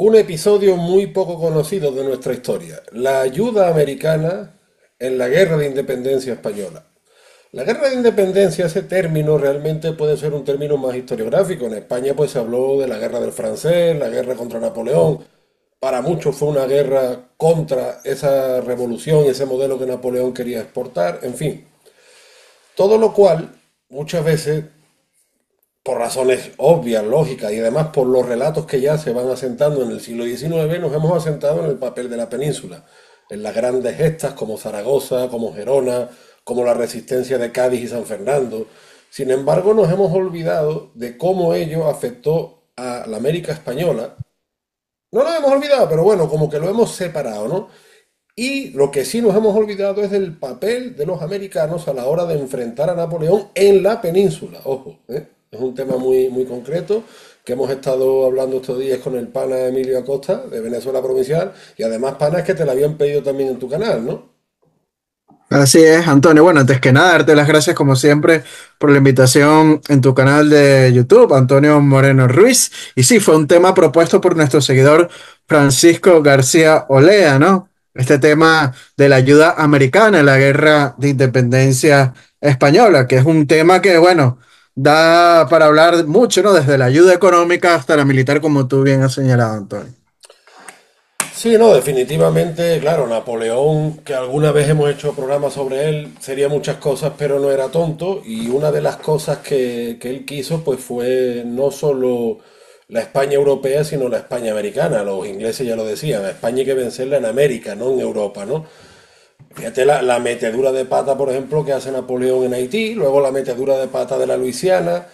Un episodio muy poco conocido de nuestra historia, la ayuda americana en la Guerra de Independencia Española. La Guerra de Independencia, ese término realmente puede ser un término más historiográfico. En España pues se habló de la Guerra del Francés, la guerra contra Napoleón. Para muchos fue una guerra contra esa revolución, ese modelo que Napoleón quería exportar, en fin. Todo lo cual muchas veces por razones obvias, lógicas y además por los relatos que ya se van asentando en el siglo XIX, nos hemos asentado en el papel de la península, en las grandes gestas como Zaragoza, como Gerona, como la resistencia de Cádiz y San Fernando. Sin embargo, nos hemos olvidado de cómo ello afectó a la América española. No lo hemos olvidado, pero bueno, como que lo hemos separado, ¿no? Y lo que sí nos hemos olvidado es del papel de los americanos a la hora de enfrentar a Napoleón en la península, ojo. ¿eh? Es un tema muy, muy concreto que hemos estado hablando estos días con el pana Emilio Acosta de Venezuela Provincial y además pana es que te la habían pedido también en tu canal, ¿no? Así es, Antonio. Bueno, antes que nada, darte las gracias como siempre por la invitación en tu canal de YouTube, Antonio Moreno Ruiz. Y sí, fue un tema propuesto por nuestro seguidor Francisco García Olea, ¿no? Este tema de la ayuda americana en la guerra de independencia española, que es un tema que, bueno, da para hablar mucho, ¿no? Desde la ayuda económica hasta la militar, como tú bien has señalado, Antonio. Sí, no, definitivamente, claro, Napoleón, que alguna vez hemos hecho programas sobre él, sería muchas cosas, pero no era tonto. Y una de las cosas que, que él quiso, pues fue no solo la España europea, sino la España americana. Los ingleses ya lo decían, a España hay que vencerla en América, no en Europa, ¿no? Fíjate la, metedura de pata, por ejemplo, que hace Napoleón en Haití, luego la metedura de pata de la Luisiana.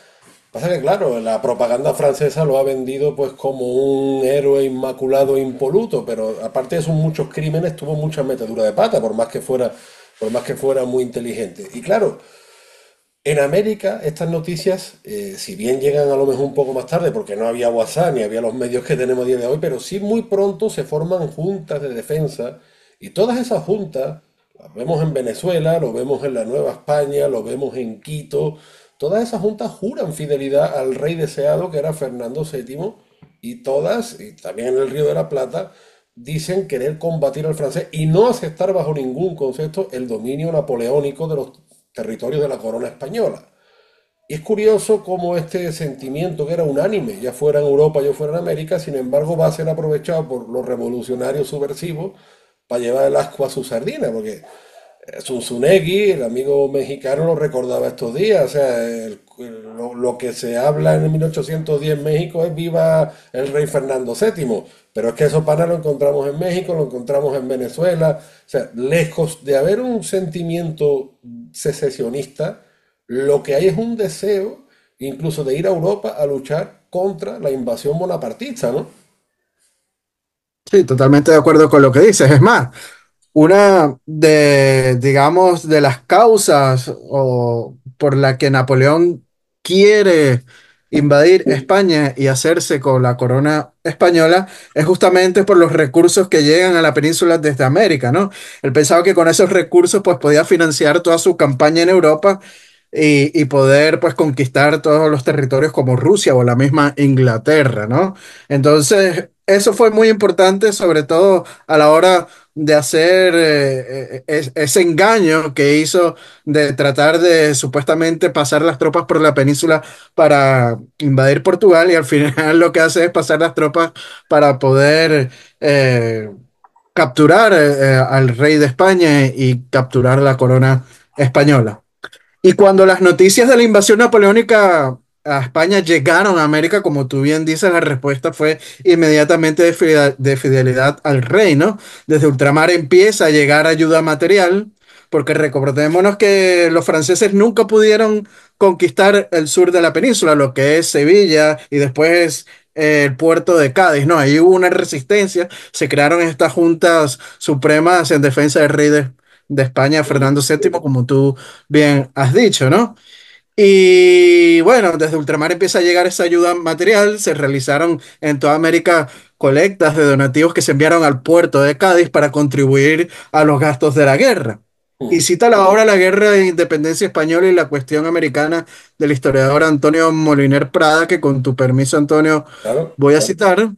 Pasa que, claro, la propaganda francesa lo ha vendido pues como un héroe inmaculado e impoluto, pero aparte de esos muchos crímenes, tuvo mucha metedura de pata, por más que fuera, por más que fuera muy inteligente. Y claro, en América, estas noticias, eh, si bien llegan a lo mejor un poco más tarde, porque no había WhatsApp ni había los medios que tenemos a día de hoy, pero sí muy pronto se forman juntas de defensa y todas esas juntas, las vemos en Venezuela, lo vemos en la Nueva España, lo vemos en Quito, todas esas juntas juran fidelidad al rey deseado que era Fernando VII y todas, y también en el Río de la Plata, dicen querer combatir al francés y no aceptar bajo ningún concepto el dominio napoleónico de los territorios de la corona española. Y es curioso cómo este sentimiento que era unánime, ya fuera en Europa, ya fuera en América, sin embargo va a ser aprovechado por los revolucionarios subversivos para llevar el asco a su sardina, porque Zunzunegui, eh, el amigo mexicano, lo recordaba estos días. O sea, lo, que se habla en 1810 en México es viva el rey Fernando VII. Pero es que esos para lo encontramos en México, lo encontramos en Venezuela. O sea, lejos de haber un sentimiento secesionista, lo que hay es un deseo incluso de ir a Europa a luchar contra la invasión bonapartista, ¿no? Sí, totalmente de acuerdo con lo que dices. Es más, una de, digamos, de las causas o por la que Napoleón quiere invadir España y hacerse con la corona española es justamente por los recursos que llegan a la península desde América, ¿no? Él pensaba que con esos recursos pues podía financiar toda su campaña en Europa y, y, poder pues conquistar todos los territorios como Rusia o la misma Inglaterra, ¿no? Entonces, eso fue muy importante, sobre todo a la hora de hacer eh, eh, e, ese engaño que hizo de tratar de supuestamente pasar las tropas por la península para invadir Portugal y al final lo que hace es pasar las tropas para poder eh, capturar al rey de España y capturar la corona española. Y cuando las noticias de la invasión napoleónica a España llegaron a América, como tú bien dices, la respuesta fue inmediatamente de fidelidad, al rey, ¿no? Desde ultramar empieza a llegar ayuda material, porque recordémonos que los franceses nunca pudieron conquistar el sur de la península, lo que es Sevilla y después eh, el puerto de Cádiz, ¿no? Ahí hubo una resistencia, se crearon estas juntas supremas en defensa del rey de España, Fernando VII, como tú bien has dicho, ¿no? Y bueno, desde ultramar empieza a llegar esa ayuda material. Se realizaron en toda América colectas de donativos que se enviaron al puerto de Cádiz para contribuir a los gastos de la guerra. Mm. Y cita la La Guerra de Independencia Española y la Cuestión Americana del historiador Antonio Moliner Prada, que con tu permiso, Antonio, voy a citar.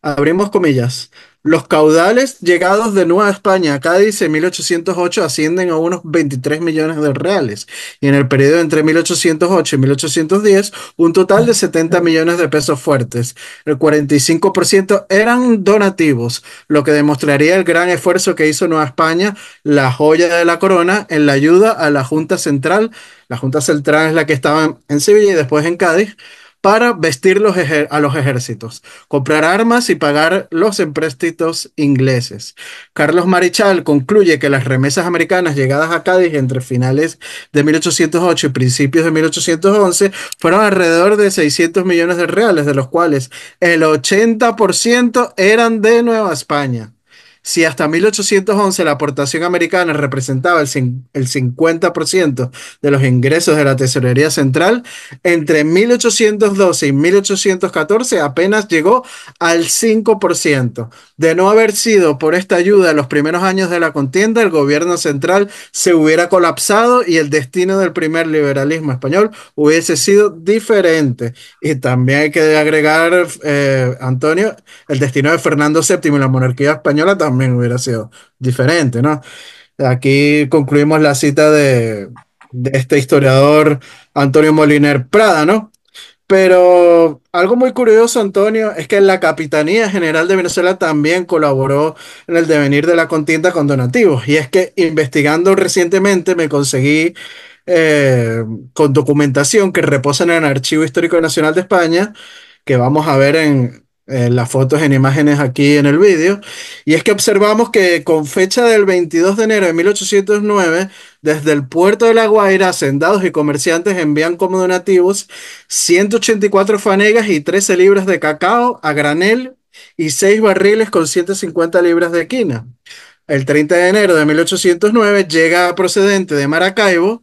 Abrimos comillas. Los caudales llegados de Nueva España a Cádiz en 1808 ascienden a unos 23 millones de reales y en el periodo entre 1808 y 1810 un total de 70 millones de pesos fuertes. El 45% eran donativos, lo que demostraría el gran esfuerzo que hizo Nueva España, la joya de la corona, en la ayuda a la Junta Central. La Junta Central es la que estaba en Sevilla y después en Cádiz para vestir los a los ejércitos, comprar armas y pagar los empréstitos ingleses. Carlos Marichal concluye que las remesas americanas llegadas a Cádiz entre finales de 1808 y principios de 1811 fueron alrededor de 600 millones de reales, de los cuales el 80% eran de Nueva España. Si hasta 1811 la aportación americana representaba el, 50% de los ingresos de la Tesorería Central, entre 1812 y 1814 apenas llegó al 5%. De no haber sido por esta ayuda en los primeros años de la contienda, el gobierno central se hubiera colapsado y el destino del primer liberalismo español hubiese sido diferente. Y también hay que agregar, eh, Antonio, el destino de Fernando VII y la monarquía española también hubiera sido diferente, ¿no? Aquí concluimos la cita de, este historiador Antonio Moliner Prada, ¿no? Pero algo muy curioso, Antonio, es que la Capitanía General de Venezuela también colaboró en el devenir de la contienda con donativos. Y es que investigando recientemente me conseguí eh, con documentación que reposa en el Archivo Histórico Nacional de España, que vamos a ver en, eh, las fotos, en imágenes aquí en el vídeo, y es que observamos que con fecha del 22 de enero de 1809, desde el puerto de La Guaira, hacendados y comerciantes envían como donativos 184 fanegas y 13 libras de cacao a granel y 6 barriles con 150 libras de quina. El 30 de enero de 1809 llega procedente de Maracaibo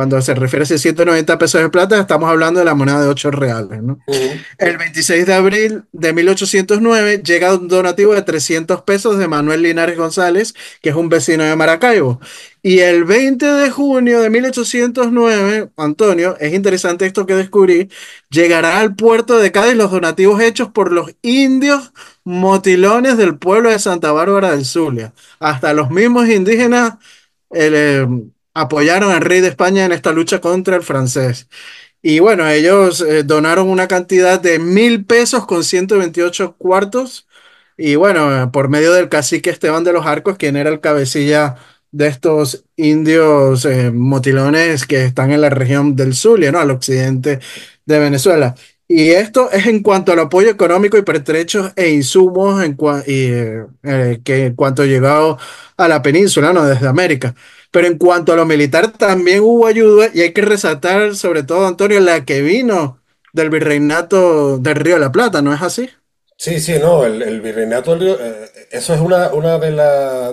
Cuando se refiere a 190 pesos de plata, estamos hablando de la moneda de 8 reales. El 26 de abril de 1809 llega un donativo de 300 pesos de Manuel Linares González, que es un vecino de Maracaibo. Y el 20 de junio de 1809, Antonio, es interesante esto que descubrí, llegará al puerto de Cádiz los donativos hechos por los indios motilones del pueblo de Santa Bárbara del Zulia. Hasta los mismos indígenas el, eh, apoyaron al rey de España en esta lucha contra el francés. Y bueno, ellos eh, donaron una cantidad de mil pesos con 128 cuartos. Y bueno, por medio del cacique Esteban de los Arcos, quien era el cabecilla de estos indios eh, motilones que están en la región del Zulia, ¿no? Al occidente de Venezuela. Y esto es en cuanto al apoyo económico y pertrechos e insumos en y, eh, que en cuanto llegado a la península, ¿no? Desde América. Pero en cuanto a lo militar, también hubo ayuda y hay que resaltar, sobre todo, Antonio, la que vino del virreinato del Río de la Plata, ¿no es así? Sí, sí, no, el, virreinato del Río, eh, eso es una, una de,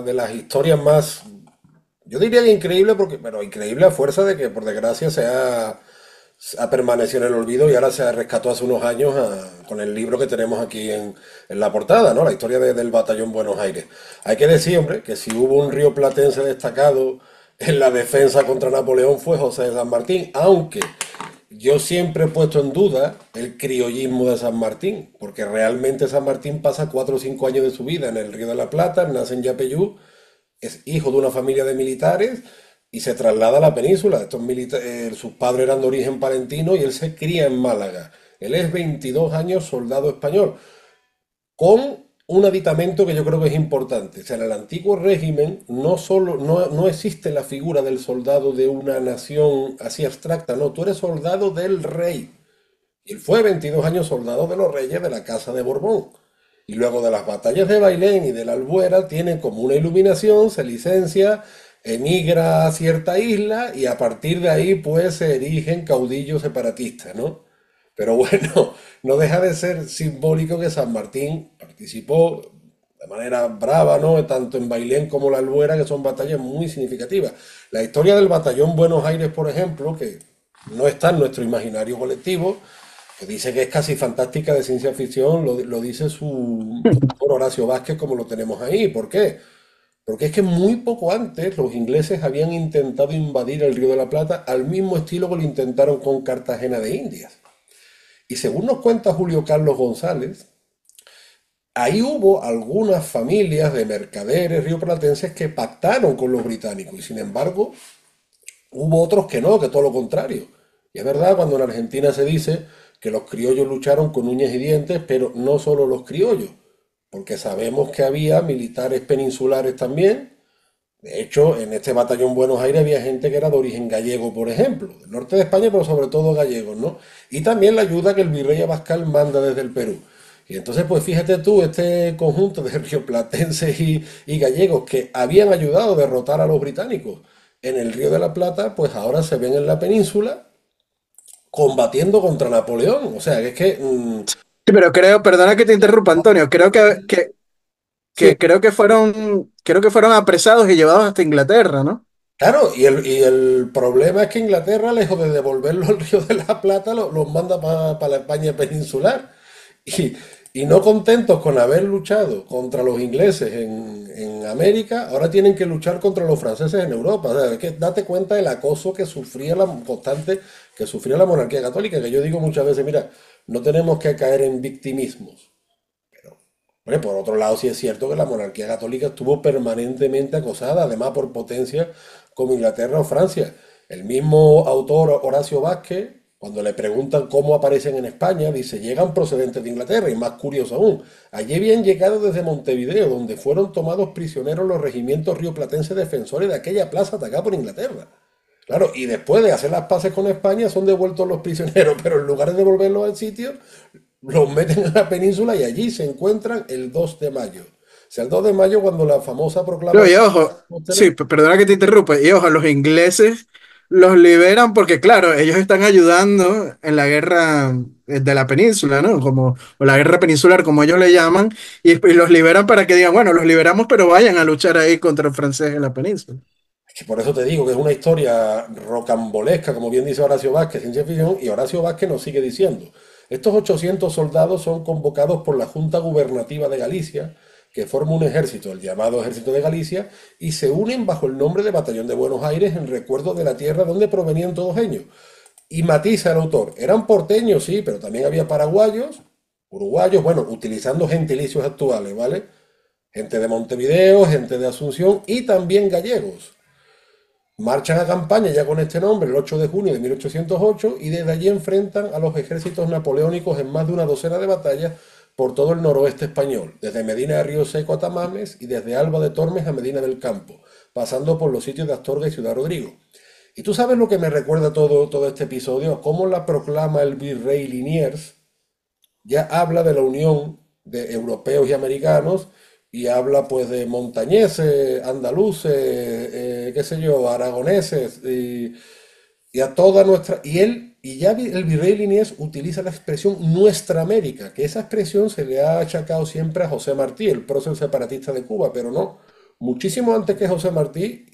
de las historias más, yo diría que increíble, porque, pero increíble a fuerza de que por desgracia sea ha permanecido en el olvido y ahora se rescató hace unos años ah, con el libro que tenemos aquí en, la portada, ¿no? La historia del batallón Buenos Aires. Hay que decir, hombre, que si hubo un río platense destacado en la defensa contra Napoleón fue José de San Martín, aunque yo siempre he puesto en duda el criollismo de San Martín, porque realmente San Martín pasa cuatro o cinco años de su vida en el Río de la Plata, nace en Yapeyú, es hijo de una familia de militares, y se traslada a la península. Estos eh, sus padres eran de origen palentino y él se cría en Málaga. Él es 22 años soldado español, con un aditamento que yo creo que es importante. O sea, en el antiguo régimen no, solo, no, existe la figura del soldado de una nación así abstracta, no, tú eres soldado del rey. Él fue 22 años soldado de los reyes de la Casa de Borbón. Y luego de las batallas de Bailén y de la Albuera tiene como una iluminación, se licencia, emigra a cierta isla y a partir de ahí pues se erigen caudillos separatistas, ¿no? Pero bueno, no deja de ser simbólico que San Martín participó de manera brava, ¿no? Tanto en Bailén como la Albuera, que son batallas muy significativas. La historia del batallón Buenos Aires, por ejemplo, que no está en nuestro imaginario colectivo, que dice que es casi fantástica de ciencia ficción, lo, dice su Horacio Vázquez como lo tenemos ahí. ¿Por qué? Porque es que muy poco antes los ingleses habían intentado invadir el Río de la Plata al mismo estilo que lo intentaron con Cartagena de Indias. Y según nos cuenta Julio Carlos González, ahí hubo algunas familias de mercaderes rioplatenses que pactaron con los británicos y sin embargo hubo otros que no, que todo lo contrario. Y es verdad cuando en Argentina se dice que los criollos lucharon con uñas y dientes, pero no solo los criollos porque sabemos que había militares peninsulares también. De hecho, en este batallón Buenos Aires había gente que era de origen gallego, por ejemplo, del norte de España, pero sobre todo gallegos, ¿no? Y también la ayuda que el virrey Abascal manda desde el Perú. Y entonces, pues fíjate tú, este conjunto de rioplatenses y, y gallegos que habían ayudado a derrotar a los británicos en el Río de la Plata, pues ahora se ven en la península combatiendo contra Napoleón. O sea, que es que mm, Sí, pero creo, perdona que te interrumpa, Antonio, creo que, que, creo que fueron, creo que fueron apresados y llevados hasta Inglaterra, ¿no? Claro, y el, problema es que Inglaterra, lejos de devolverlo al Río de la Plata, los, manda para la España peninsular. Y, y, no contentos con haber luchado contra los ingleses en, América, ahora tienen que luchar contra los franceses en Europa. es que date cuenta del acoso que sufría la constante, que sufría la monarquía católica, que yo digo muchas veces, mira, no tenemos que caer en victimismos. Pero, por otro lado, sí es cierto que la monarquía católica estuvo permanentemente acosada, además por potencias como Inglaterra o Francia. El mismo autor Horacio Vázquez, cuando le preguntan cómo aparecen en España, dice, llegan procedentes de Inglaterra, y más curioso aún, allí habían llegado desde Montevideo, donde fueron tomados prisioneros los regimientos rioplatenses defensores de aquella plaza atacada por Inglaterra. Claro, y después de hacer las paces con España son devueltos los prisioneros, pero en lugar de devolverlos al sitio, los meten en la península y allí se encuentran el 2 de mayo. O sea, el 2 de mayo cuando la famosa proclamación... ojo, sí, perdona que te interrumpa, y ojo, los ingleses los liberan porque, claro, ellos están ayudando en la guerra eh, de la península, ¿no? Como, o la guerra peninsular, como ellos le llaman, y, y los liberan para que digan, bueno, los liberamos, pero vayan a luchar ahí contra el francés en la península. Y por eso te digo que es una historia rocambolesca, como bien dice Horacio Vázquez, ciencia ficción, y Horacio Vázquez nos sigue diciendo, estos 800 soldados son convocados por la Junta Gubernativa de Galicia, que forma un ejército, el llamado Ejército de Galicia, y se unen bajo el nombre de Batallón de Buenos Aires en recuerdo de la tierra donde provenían todos ellos. Y matiza el autor, eran porteños, sí, pero también había paraguayos, uruguayos, bueno, utilizando gentilicios actuales, ¿vale? Gente de Montevideo, gente de Asunción y también gallegos. Marchan a campaña ya con este nombre el 8 de junio de 1808 y desde allí enfrentan a los ejércitos napoleónicos en más de una docena de batallas por todo el noroeste español, desde Medina de Río Seco a Tamames y desde Alba de Tormes a Medina del Campo, pasando por los sitios de Astorga y Ciudad Rodrigo. Y tú sabes lo que me recuerda todo, todo este episodio, cómo la proclama el virrey Liniers, ya habla de la unión de europeos y americanos, y habla pues de montañeses, andaluces, eh, qué sé yo, aragoneses y, a toda nuestra... Y él, y ya el virrey Liniers utiliza la expresión Nuestra América, que esa expresión se le ha achacado siempre a José Martí, el prócer separatista de Cuba, pero no, muchísimo antes que José Martí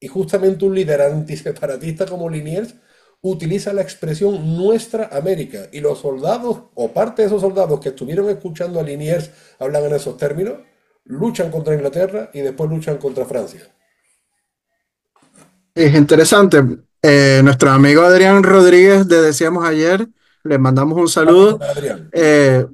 y justamente un líder antiseparatista como Liniers utiliza la expresión nuestra América y los soldados o parte de esos soldados que estuvieron escuchando a Liniers hablan en esos términos luchan contra Inglaterra y después luchan contra Francia. Es interesante. Eh, nuestro amigo Adrián Rodríguez, le decíamos ayer, le mandamos un saludo. Eh,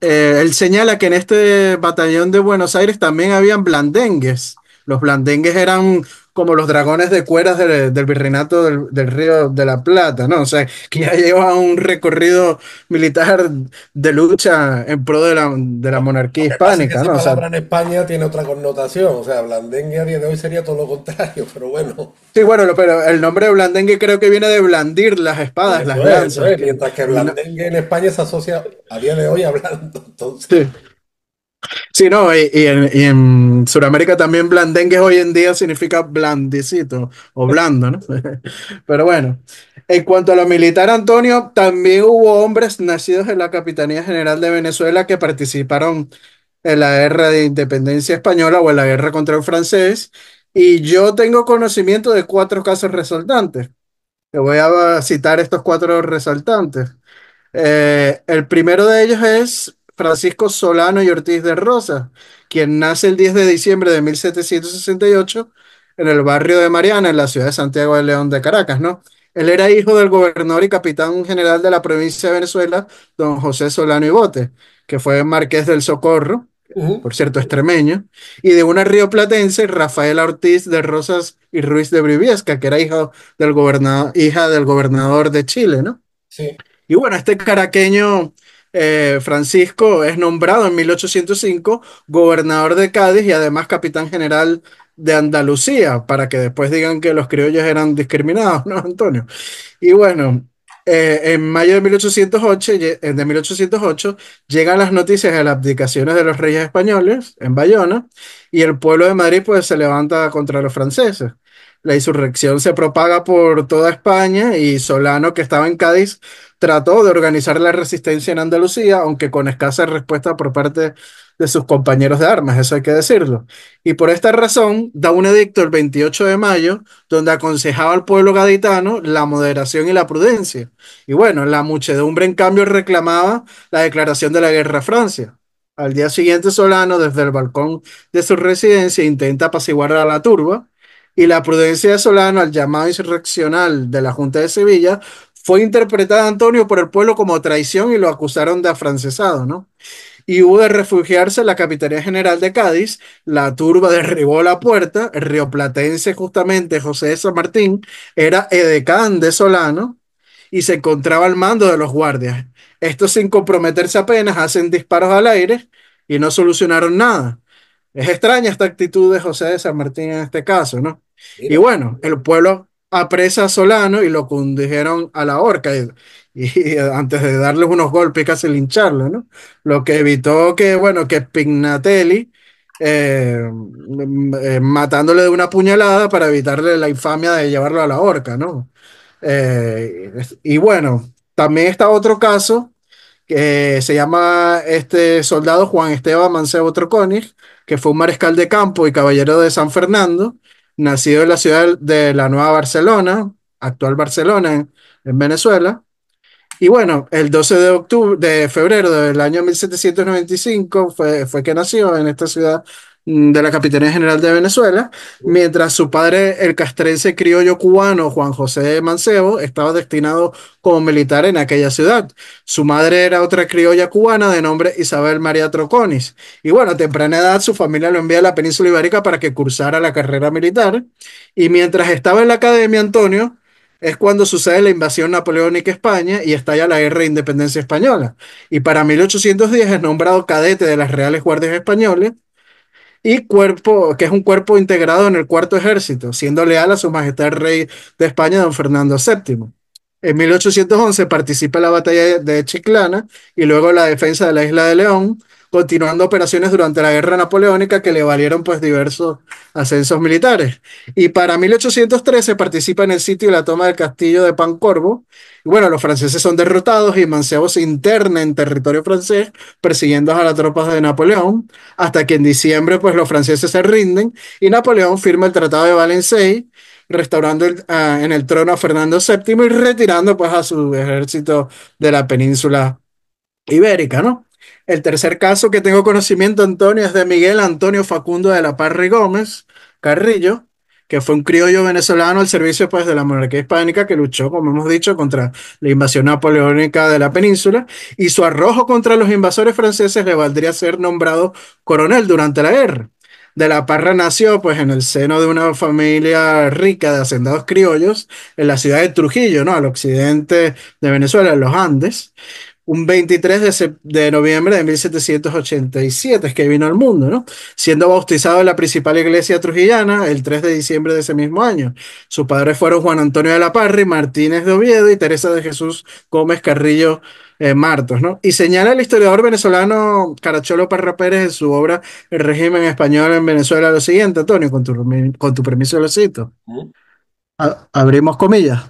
eh, él señala que en este batallón de Buenos Aires también habían blandengues. Los blandengues eran como los dragones de cueras del, virreinato del, Río de la Plata, ¿no? O sea, que ya lleva un recorrido militar de lucha en pro de la, de la monarquía hispánica, ¿no? o sea, en España tiene otra connotación, o sea, blandengue a día de hoy sería todo lo contrario, pero bueno. Sí, bueno, pero el nombre blandengue creo que viene de blandir las espadas, las lanzas. mientras que blandengue en España se asocia a día de hoy hablando, entonces. Sí, no, y, en, y Sudamérica también blandengues hoy en día significa blandicito o blando, ¿no? Pero bueno, en cuanto a lo militar, Antonio, también hubo hombres nacidos en la Capitanía General de Venezuela que participaron en la guerra de independencia española o en la guerra contra el francés. Y yo tengo conocimiento de cuatro casos resaltantes. Te voy a citar estos cuatro resaltantes. Eh, el primero de ellos es Francisco Solano y Ortiz de Rosa, quien nace el 10 de diciembre de 1768 en el barrio de Mariana, en la ciudad de Santiago de León de Caracas, ¿no? Él era hijo del gobernador y capitán general de la provincia de Venezuela, don José Solano Ibote, que fue marqués del Socorro, por cierto, extremeño, y de una rioplatense, Rafaela Ortiz de Rosas y Ruiz de Briviesca, que era hijo del, gobernador, hija del gobernador de Chile, ¿no? Sí. Y bueno, este caraqueño eh, Francisco es nombrado en 1805 gobernador de Cádiz y además capitán general de Andalucía, para que después digan que los criollos eran discriminados, ¿no, Antonio? Y bueno, eh, en mayo de 1808, eh, de 1808 llegan las noticias de las abdicaciones de los reyes españoles en Bayona y el pueblo de Madrid pues se levanta contra los franceses. La insurrección se propaga por toda España y Solano, que estaba en Cádiz, trató de organizar la resistencia en Andalucía, aunque con escasa respuesta por parte de sus compañeros de armas, eso hay que decirlo. Y por esta razón da un edicto el 28 de mayo donde aconsejaba al pueblo gaditano la moderación y la prudencia. Y bueno, la muchedumbre en cambio reclamaba la declaración de la guerra a Francia. Al día siguiente Solano, desde el balcón de su residencia, intenta apaciguar a la turba. Y la prudencia de Solano al llamado insurreccional de la Junta de Sevilla fue interpretada, Antonio, por el pueblo como traición y lo acusaron de afrancesado, ¿no? Y hubo de refugiarse en la Capitanía General de Cádiz, la turba derribó la puerta, el rioplatense justamente José de San Martín era edecán de Solano y se encontraba al mando de los guardias. Estos sin comprometerse apenas hacen disparos al aire y no solucionaron nada. Es extraña esta actitud de José de San Martín en este caso, ¿no? Y bueno, el pueblo apresa a Solano y lo condujeron a la horca. Y, antes de darle unos golpes casi lincharlo, ¿no? Lo que evitó que, bueno, que Pignatelli, eh, eh, matándole de una puñalada para evitarle la infamia de llevarlo a la horca, ¿no? Eh, y bueno, también está otro caso que se llama este soldado Juan Esteban Mancebo Troconis, que fue un mariscal de campo y caballero de San Fernando, nacido en la ciudad de la Nueva Barcelona, actual Barcelona, en, Venezuela. Y bueno, el 12 de, octubre, de febrero del año 1795 fue, fue que nació en esta ciudad de la Capitanía General de Venezuela, mientras su padre, el castrense criollo cubano Juan José Mancebo, estaba destinado como militar en aquella ciudad. Su madre era otra criolla cubana de nombre Isabel María Troconis. Y bueno, a temprana edad su familia lo envía a la península ibérica para que cursara la carrera militar. Y mientras estaba en la academia, Antonio, es cuando sucede la invasión napoleónica a España y estalla la guerra de independencia española. Y para 1810 es nombrado cadete de las Reales Guardias Españolas y cuerpo, que es un cuerpo integrado en el Cuarto Ejército, siendo leal a su majestad el rey de España, don Fernando VII. En 1811 participa en la batalla de Chiclana y luego la defensa de la isla de León, continuando operaciones durante la guerra napoleónica que le valieron pues diversos ascensos militares. Y para 1813 participa en el sitio y la toma del castillo de Pancorvo. Y bueno, los franceses son derrotados y Mancebo se interna en territorio francés persiguiendo a las tropas de Napoleón, hasta que en diciembre pues los franceses se rinden y Napoleón firma el Tratado de valencey restaurando ah, en el trono a Fernando VII y retirando pues a su ejército de la península ibérica, ¿no? El tercer caso que tengo conocimiento, Antonio, es de Miguel Antonio Facundo de la y Gómez Carrillo, que fue un criollo venezolano al servicio pues, de la monarquía hispánica que luchó, como hemos dicho, contra la invasión napoleónica de la península y su arrojo contra los invasores franceses le valdría ser nombrado coronel durante la guerra. De la Parra nació pues en el seno de una familia rica de hacendados criollos en la ciudad de Trujillo, ¿no? Al occidente de Venezuela, en los Andes un 23 de, noviembre de 1787 es que vino al mundo, ¿no? Siendo bautizado en la principal iglesia trujillana el 3 de diciembre de ese mismo año. Sus padres fueron Juan Antonio de la y Martínez de Oviedo y Teresa de Jesús Gómez Carrillo eh, Martos, ¿no? Y señala el historiador venezolano Caracholo Parra Pérez en su obra El régimen español en Venezuela lo siguiente, Antonio, con tu, con tu permiso lo cito. Abrimos comillas.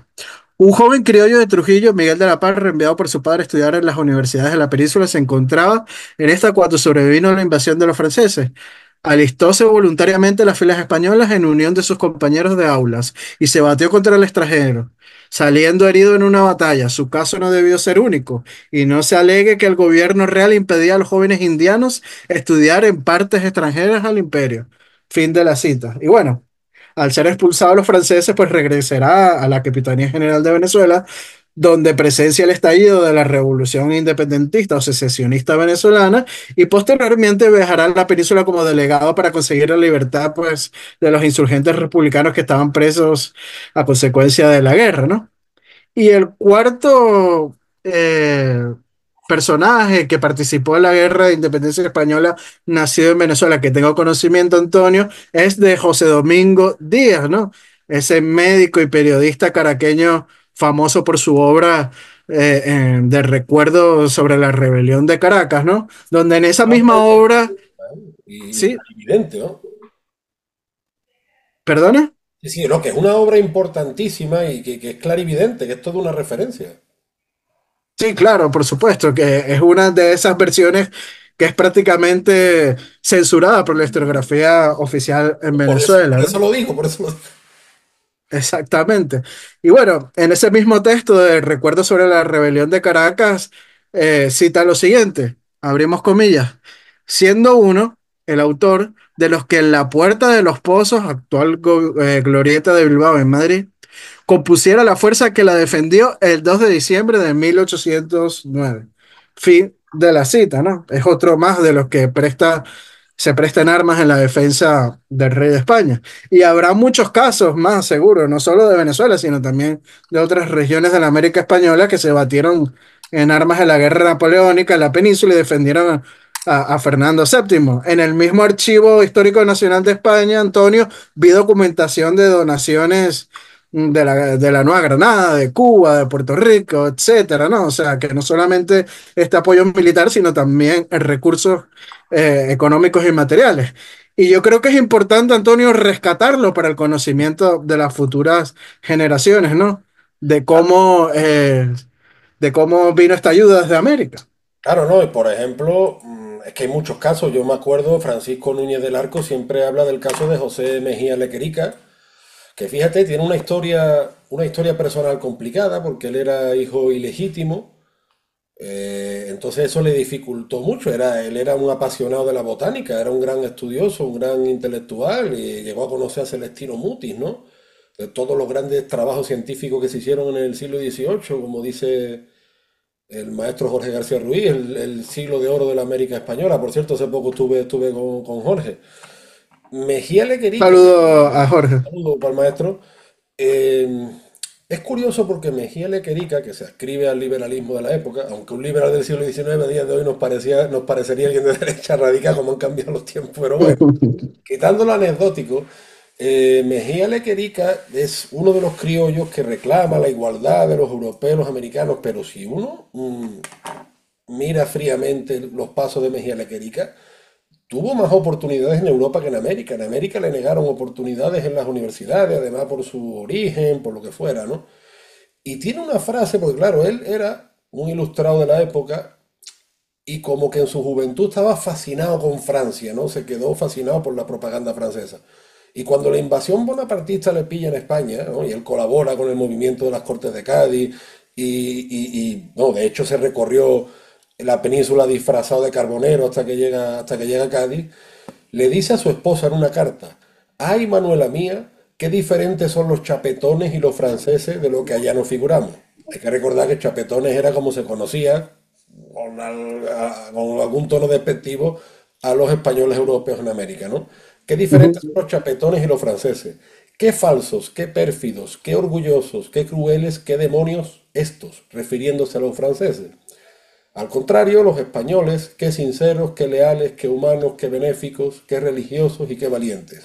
Un joven criollo de Trujillo, Miguel de la Parra, enviado por su padre a estudiar en las universidades de la península, se encontraba en esta cuando sobrevino a la invasión de los franceses. Alistóse voluntariamente a las filas españolas en unión de sus compañeros de aulas y se batió contra el extranjero, saliendo herido en una batalla. Su caso no debió ser único y no se alegue que el gobierno real impedía a los jóvenes indianos estudiar en partes extranjeras al imperio. Fin de la cita. Y bueno, al ser expulsados los franceses, pues regresará a la Capitanía General de Venezuela, donde presencia el estallido de la revolución independentista o secesionista venezolana y posteriormente viajará a la península como delegado para conseguir la libertad pues, de los insurgentes republicanos que estaban presos a consecuencia de la guerra, ¿no? Y el cuarto eh, personaje que participó en la guerra de independencia española, nacido en Venezuela, que tengo conocimiento, Antonio, es de José Domingo Díaz, ¿no? Ese médico y periodista caraqueño famoso por su obra eh, de recuerdo sobre la rebelión de Caracas, ¿no? Donde en esa ah, misma obra... sí. Evidente, ¿no? ¿Perdona? Sí, lo que es una obra importantísima y que, que es clarividente, que es toda una referencia. Sí, claro, por supuesto, que es una de esas versiones que es prácticamente censurada por la historiografía oficial en Venezuela. Eso, por eso, lo dijo, por eso Exactamente. Y bueno, en ese mismo texto de Recuerdo sobre la rebelión de Caracas, eh, cita lo siguiente, abrimos comillas, siendo uno, el autor, de los que en la puerta de los pozos, actual eh, glorieta de Bilbao en Madrid, compusiera la fuerza que la defendió el 2 de diciembre de 1809. Fin de la cita, ¿no? Es otro más de los que presta, se prestan armas en la defensa del rey de España. Y habrá muchos casos más, seguros no solo de Venezuela, sino también de otras regiones de la América Española que se batieron en armas en la guerra napoleónica en la península y defendieron a, a, Fernando VII. En el mismo Archivo Histórico Nacional de España, Antonio, vi documentación de donaciones de la, Nueva Granada, de Cuba, de Puerto Rico, etcétera, ¿no? O sea, que no solamente este apoyo militar, sino también recursos eh, económicos y materiales. Y yo creo que es importante, Antonio, rescatarlo para el conocimiento de las futuras generaciones, ¿no? De cómo, eh, de cómo vino esta ayuda desde América. Claro, no, y por ejemplo, mm, es que hay muchos casos. Yo me acuerdo, Francisco Núñez del Arco siempre habla del caso de José Mejía Lequerica, fíjate, tiene una historia, una historia personal complicada porque él era hijo ilegítimo, eh, entonces eso le dificultó mucho, era, él era un apasionado de la botánica, era un gran estudioso, un gran intelectual y llegó a conocer a Celestino Mutis, ¿no? De todos los grandes trabajos científicos que se hicieron en el siglo XVIII, como dice el maestro Jorge García Ruiz, el, siglo de oro de la América Española, por cierto, hace poco estuve, estuve con Jorge. Mejía Lequerica Saludo a Jorge. Saludo para el maestro. Em, es curioso porque Mejía Lequerica, que se ascribe al liberalismo de la época, aunque un liberal del siglo XIX a día de hoy nos, parecía, nos parecería alguien de derecha radical, como han cambiado los tiempos, pero bueno, quitando lo anecdótico, eh, Mejía Lequerica es uno de los criollos que reclama la igualdad de los europeos, los americanos, pero si uno mm, mira fríamente los pasos de Mejía Lequerica, tuvo más oportunidades en Europa que en América. En América le negaron oportunidades en las universidades, además por su origen, por lo que fuera, ¿no? Y tiene una frase, porque claro, él era un ilustrado de la época y como que en su juventud estaba fascinado con Francia, ¿no? Se quedó fascinado por la propaganda francesa. Y cuando la invasión bonapartista le pilla en España, y él colabora con el movimiento de las Cortes de Cádiz, y, no, de hecho se recorrió la península disfrazado de carbonero hasta que llega, hasta que llega a Cádiz, le dice a su esposa en una carta, ay Manuela mía, qué diferentes son los chapetones y los franceses de lo que allá nos figuramos. Hay que recordar que chapetones era como se conocía, con, con algún tono despectivo, a los españoles europeos en América, ¿no? Qué diferentes son los chapetones y los franceses. Qué falsos, qué pérfidos, qué orgullosos, qué crueles, qué demonios estos, refiriéndose a los franceses. Al contrario, los españoles, qué sinceros, qué leales, qué humanos, qué benéficos, qué religiosos y qué valientes.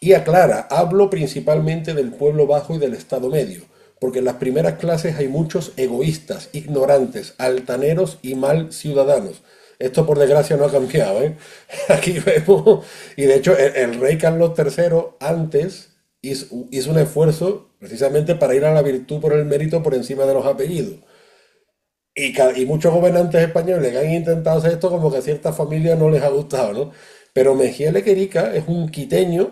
Y aclara, hablo principalmente del pueblo bajo y del Estado medio, porque en las primeras clases hay muchos egoístas, ignorantes, altaneros y mal ciudadanos. Esto por desgracia no ha cambiado. ¿eh? Aquí vemos, y de hecho el, rey Carlos III antes hizo un esfuerzo precisamente para ir a la virtud por el mérito por encima de los apellidos y, muchos gobernantes españoles que han intentado hacer esto como que a ciertas familias no les ha gustado, ¿no? Pero Mejía Lequerica es un quiteño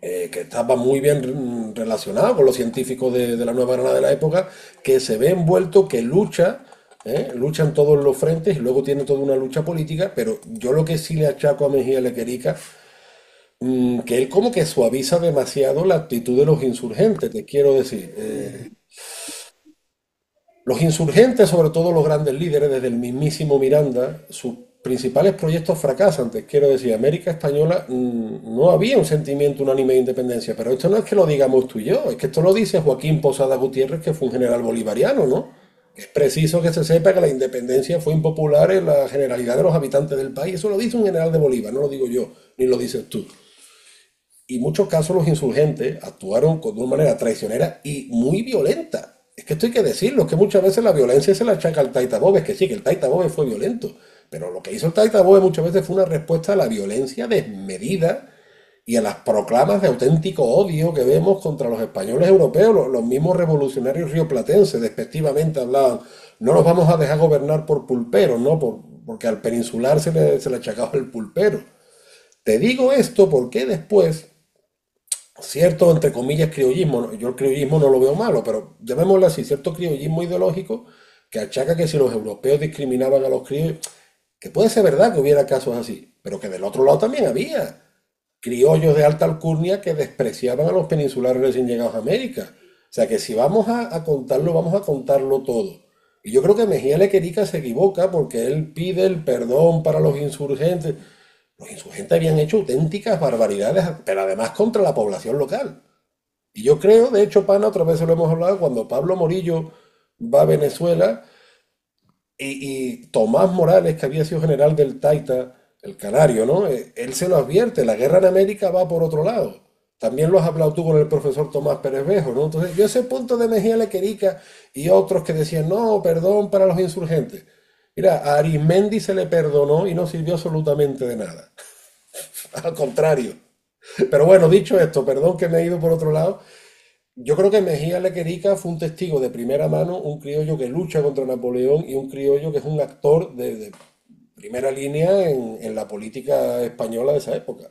eh, que estaba muy bien relacionado con los científicos de, la Nueva Granada de la época, que se ve envuelto, que lucha, ¿eh? lucha en todos los frentes y luego tiene toda una lucha política, pero yo lo que sí le achaco a Mejía Lequerica mm, que él como que suaviza demasiado la actitud de los insurgentes, te quiero decir. Eh, los insurgentes, sobre todo los grandes líderes, desde el mismísimo Miranda, sus principales proyectos fracasantes. Quiero decir, América Española mm, no había un sentimiento unánime de independencia, pero esto no es que lo digamos tú y yo, es que esto lo dice Joaquín Posada Gutiérrez, que fue un general bolivariano, ¿no? Es preciso que se sepa que la independencia fue impopular en la generalidad de los habitantes del país. Eso lo dice un general de Bolívar, no lo digo yo, ni lo dices tú. Y en muchos casos los insurgentes actuaron con una manera traicionera y muy violenta es que esto hay que decirlo, es que muchas veces la violencia se la achaca al Taita Bobe, es que sí, que el Taita Bobe fue violento, pero lo que hizo el Taita Bobe muchas veces fue una respuesta a la violencia desmedida y a las proclamas de auténtico odio que vemos contra los españoles europeos, los, mismos revolucionarios rioplatenses despectivamente hablaban, no nos vamos a dejar gobernar por pulperos, ¿no? porque al peninsular se le, se le achacaba el pulpero. Te digo esto porque después cierto, entre comillas, criollismo. Yo el criollismo no lo veo malo, pero llamémoslo así, cierto criollismo ideológico que achaca que si los europeos discriminaban a los criollos, que puede ser verdad que hubiera casos así, pero que del otro lado también había criollos de alta alcurnia que despreciaban a los peninsulares recién llegados a América. O sea que si vamos a, a contarlo, vamos a contarlo todo. Y yo creo que Mejía Lequerica se equivoca porque él pide el perdón para los insurgentes. Los insurgentes habían hecho auténticas barbaridades, pero además contra la población local. Y yo creo, de hecho, Pana, otra vez lo hemos hablado, cuando Pablo Morillo va a Venezuela y, Tomás Morales, que había sido general del Taita, el canario, ¿no? Eh, él se lo advierte, la guerra en América va por otro lado. También lo has hablado tú con el profesor Tomás Pérez Bejo, ¿no? Entonces, yo ese punto de Mejía Lequerica y otros que decían, no, perdón para los insurgentes. Mira, a Arismendi se le perdonó y no sirvió absolutamente de nada. Al contrario. Pero bueno, dicho esto, perdón que me he ido por otro lado. Yo creo que Mejía Lequerica fue un testigo de primera mano, un criollo que lucha contra Napoleón y un criollo que es un actor de, primera línea en la política española de esa época.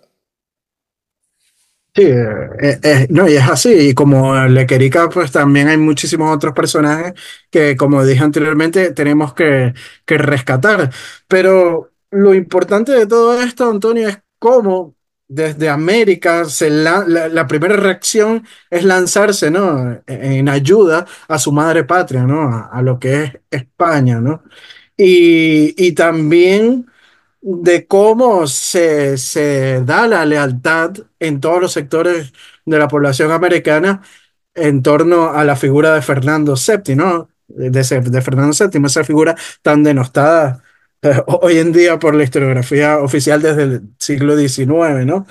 Sí, eh, eh, no, y es así. Y como Lequerica, pues también hay muchísimos otros personajes que, como dije anteriormente, tenemos que, que rescatar. Pero lo importante de todo esto, Antonio, es cómo desde América se la, primera reacción es lanzarse, ¿no? E-, en ayuda a su madre patria, ¿no? A, a lo que es España, ¿no? Y, y también de cómo se, da la lealtad en todos los sectores de la población americana en torno a la figura de Fernando VII, ¿no? De, de Fernando VII, esa figura tan denostada eh, hoy en día por la historiografía oficial desde el siglo XIX, ¿no?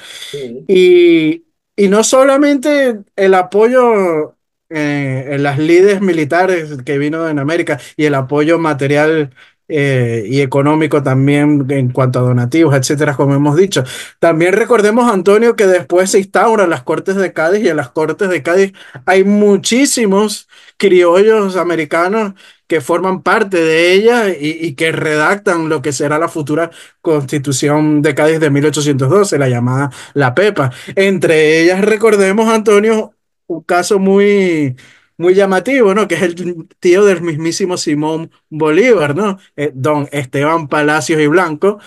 Y, no solamente el apoyo eh, en las líderes militares que vino en América y el apoyo material eh, y económico también en cuanto a donativos, etcétera, como hemos dicho. También recordemos, Antonio, que después se instauran las Cortes de Cádiz y en las Cortes de Cádiz hay muchísimos criollos americanos que forman parte de ella y, y que redactan lo que será la futura Constitución de Cádiz de 1812, la llamada La Pepa. Entre ellas, recordemos, Antonio, un caso muy muy llamativo, ¿no? Que es el tío del mismísimo Simón Bolívar, ¿no? Eh, don Esteban Palacios y Blanco,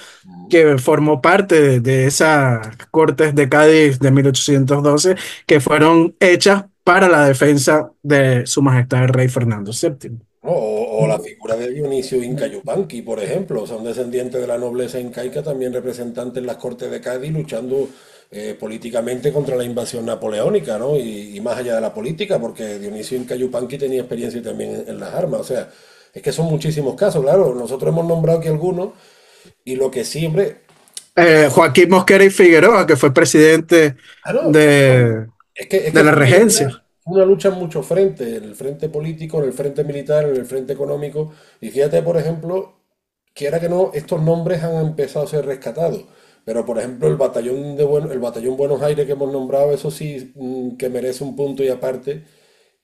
que formó parte de, esas cortes de Cádiz de 1812 que fueron hechas para la defensa de su majestad el rey Fernando VII. O, la figura de Dionisio Incayupanqui, por ejemplo, son descendientes de la nobleza incaica, también representantes en las Cortes de Cádiz, luchando eh, políticamente contra la invasión napoleónica, ¿no? Y, más allá de la política, porque Dionisio Incayupanqui tenía experiencia también en, las armas. O sea, es que son muchísimos casos, claro. Nosotros hemos nombrado aquí algunos y lo que siempre... Eh, Joaquín Mosquera y Figueroa, que fue presidente ah, de, es que, de la regencia una lucha en muchos frentes, en el frente político, en el frente militar, en el frente económico. Y fíjate, por ejemplo, quiera que no, estos nombres han empezado a ser rescatados. Pero por ejemplo, el batallón de bueno, el batallón Buenos Aires que hemos nombrado, eso sí mm, que merece un punto y aparte.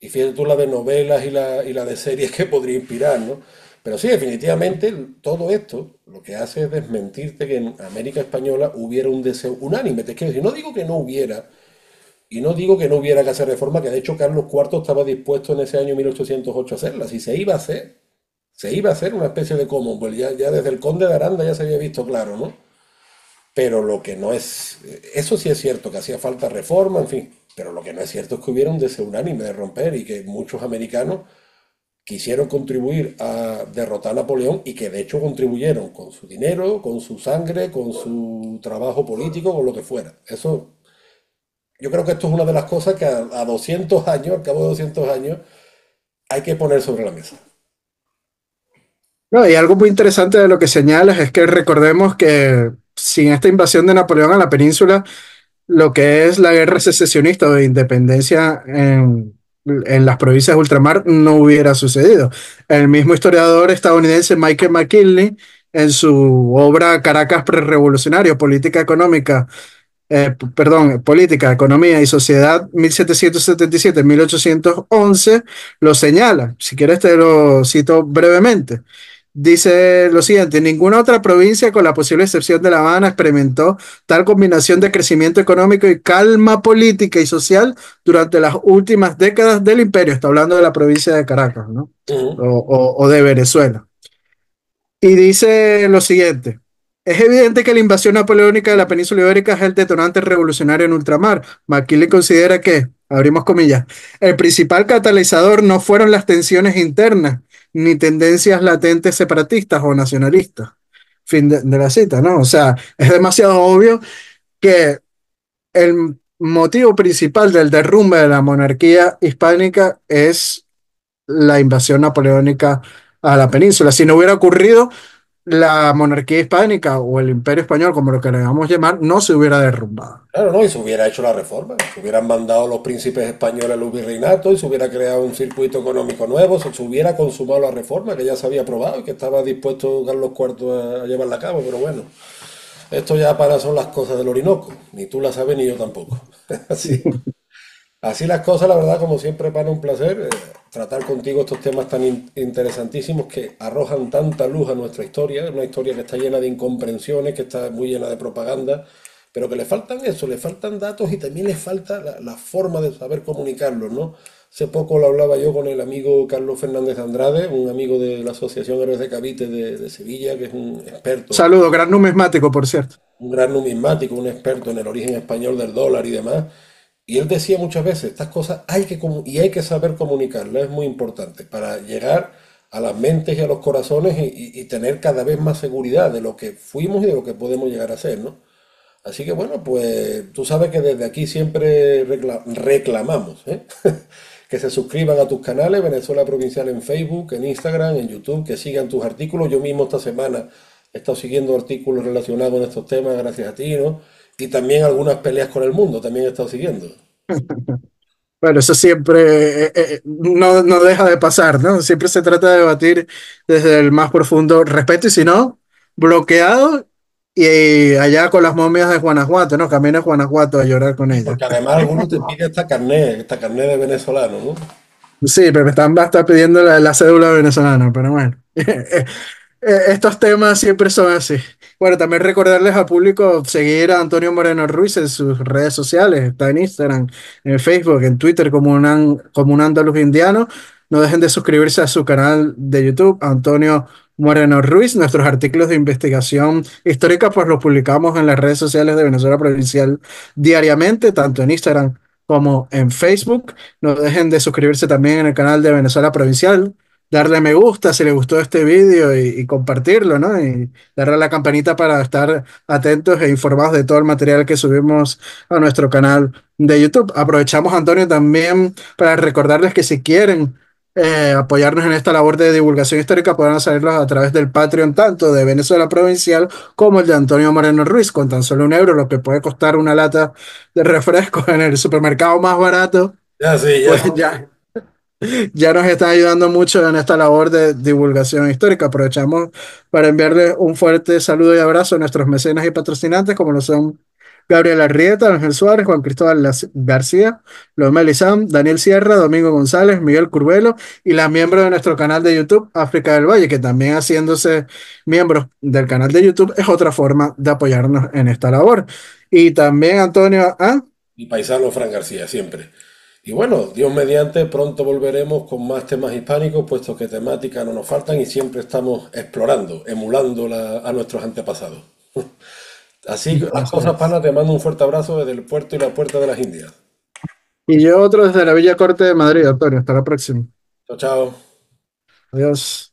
Y fíjate tú la de novelas y la, y la de series que podría inspirar, ¿no? Pero sí, definitivamente todo esto lo que hace es desmentirte que en América Española hubiera un deseo unánime. Te quiero decir, no digo que no hubiera, y no digo que no hubiera que hacer reforma, que de hecho Carlos IV estaba dispuesto en ese año 1808 a hacerla. Si se iba a hacer, se iba a hacer una especie de común, pues ya desde el conde de Aranda ya se había visto claro, ¿no? pero lo que no es, eso sí es cierto, que hacía falta reforma, en fin, pero lo que no es cierto es que hubieron de deseo unánime de romper y que muchos americanos quisieron contribuir a derrotar a Napoleón y que de hecho contribuyeron con su dinero, con su sangre, con su trabajo político, con lo que fuera. Eso, yo creo que esto es una de las cosas que a, 200 años, al cabo de 200 años, hay que poner sobre la mesa. No, y algo muy interesante de lo que señalas es que recordemos que sin esta invasión de Napoleón a la península, lo que es la guerra secesionista o de independencia en, en, las provincias de ultramar no hubiera sucedido. El mismo historiador estadounidense Michael McKinley, en su obra Caracas prerevolucionario, política económica, eh, perdón, política, economía y sociedad 1777-1811, lo señala. Si quieres te lo cito brevemente. Dice lo siguiente, ninguna otra provincia, con la posible excepción de La Habana, experimentó tal combinación de crecimiento económico y calma política y social durante las últimas décadas del imperio. Está hablando de la provincia de Caracas, ¿no? o, de Venezuela. Y dice lo siguiente. Es evidente que la invasión napoleónica de la península ibérica es el detonante revolucionario en ultramar. McKinley considera que, abrimos comillas, el principal catalizador no fueron las tensiones internas, ni tendencias latentes separatistas o nacionalistas. Fin de, la cita, ¿no? O sea, es demasiado obvio que el motivo principal del derrumbe de la monarquía hispánica es la invasión napoleónica a la península. Si no hubiera ocurrido, la monarquía hispánica o el imperio español, como lo queramos llamar, no se hubiera derrumbado. Claro, no, y se hubiera hecho la reforma, se hubieran mandado los príncipes españoles al virreinato y se hubiera creado un circuito económico nuevo, se, hubiera consumado la reforma que ya se había aprobado y que estaba dispuesto Carlos IV a llevarla a cabo, pero bueno, esto ya para son las cosas del Orinoco, ni tú la sabes ni yo tampoco. Así. Así las cosas, la verdad, como siempre, para un placer eh, tratar contigo estos temas tan interesantísimos que arrojan tanta luz a nuestra historia, una historia que está llena de incomprensiones, que está muy llena de propaganda, pero que le faltan eso, le faltan datos y también le falta la, forma de saber comunicarlo, ¿no? Hace poco lo hablaba yo con el amigo Carlos Fernández Andrade, un amigo de la Asociación Héroes de Cavite de, de Sevilla, que es un experto. Saludo, gran numismático, por cierto. Un gran numismático, un experto en el origen español del dólar y demás y él decía muchas veces, estas cosas hay que y hay que saber comunicarlas, es muy importante para llegar a las mentes y a los corazones y, tener cada vez más seguridad de lo que fuimos y de lo que podemos llegar a ser, ¿no? Así que bueno, pues tú sabes que desde aquí siempre reclamamos ¿eh? que se suscriban a tus canales, Venezuela Provincial en Facebook, en Instagram, en YouTube, que sigan tus artículos. Yo mismo esta semana he estado siguiendo artículos relacionados con estos temas, gracias a ti, ¿no? y también algunas peleas con el mundo, también he estado siguiendo. Bueno, eso siempre eh, eh, eh, no, deja de pasar, ¿no? Siempre se trata de debatir desde el más profundo respeto y si no, bloqueado y, allá con las momias de Guanajuato, ¿no? Camino a Guanajuato a llorar con ellas. Porque además algunos te piden esta carnet de venezolano, ¿no? Sí, pero me están basta pidiendo la, la cédula venezolana, pero bueno. Eh, estos temas siempre son así. Bueno, también recordarles al público seguir a Antonio Moreno Ruiz en sus redes sociales. Está en Instagram, en Facebook, en Twitter como un, como un andaluz indiano. No dejen de suscribirse a su canal de YouTube, Antonio Moreno Ruiz. Nuestros artículos de investigación histórica, pues los publicamos en las redes sociales de Venezuela Provincial diariamente, tanto en Instagram como en Facebook. No dejen de suscribirse también en el canal de Venezuela Provincial darle me gusta si le gustó este vídeo y, compartirlo, ¿no? Y darle a la campanita para estar atentos e informados de todo el material que subimos a nuestro canal de YouTube. Aprovechamos, Antonio, también para recordarles que si quieren eh, apoyarnos en esta labor de divulgación histórica podrán hacerlo a través del Patreon tanto de Venezuela Provincial como el de Antonio Moreno Ruiz con tan solo un euro, lo que puede costar una lata de refresco en el supermercado más barato. Ya, sí, ya pues ya nos está ayudando mucho en esta labor de divulgación histórica. Aprovechamos para enviarle un fuerte saludo y abrazo a nuestros mecenas y patrocinantes, como lo son Gabriel Arrieta, Ángel Suárez, Juan Cristóbal García, Loma Daniel Sierra, Domingo González, Miguel Curvelo y las miembros de nuestro canal de YouTube África del Valle, que también haciéndose miembros del canal de YouTube es otra forma de apoyarnos en esta labor. Y también Antonio A. ¿ah? Y paisano Fran García, siempre. Y bueno, Dios mediante, pronto volveremos con más temas hispánicos, puesto que temáticas no nos faltan y siempre estamos explorando, emulando a nuestros antepasados. Así que las cosas, panas, te mando un fuerte abrazo desde el puerto y la puerta de las Indias. Y yo otro desde la Villa Corte de Madrid, Antonio. Hasta la próxima. Chao, chao. Adiós.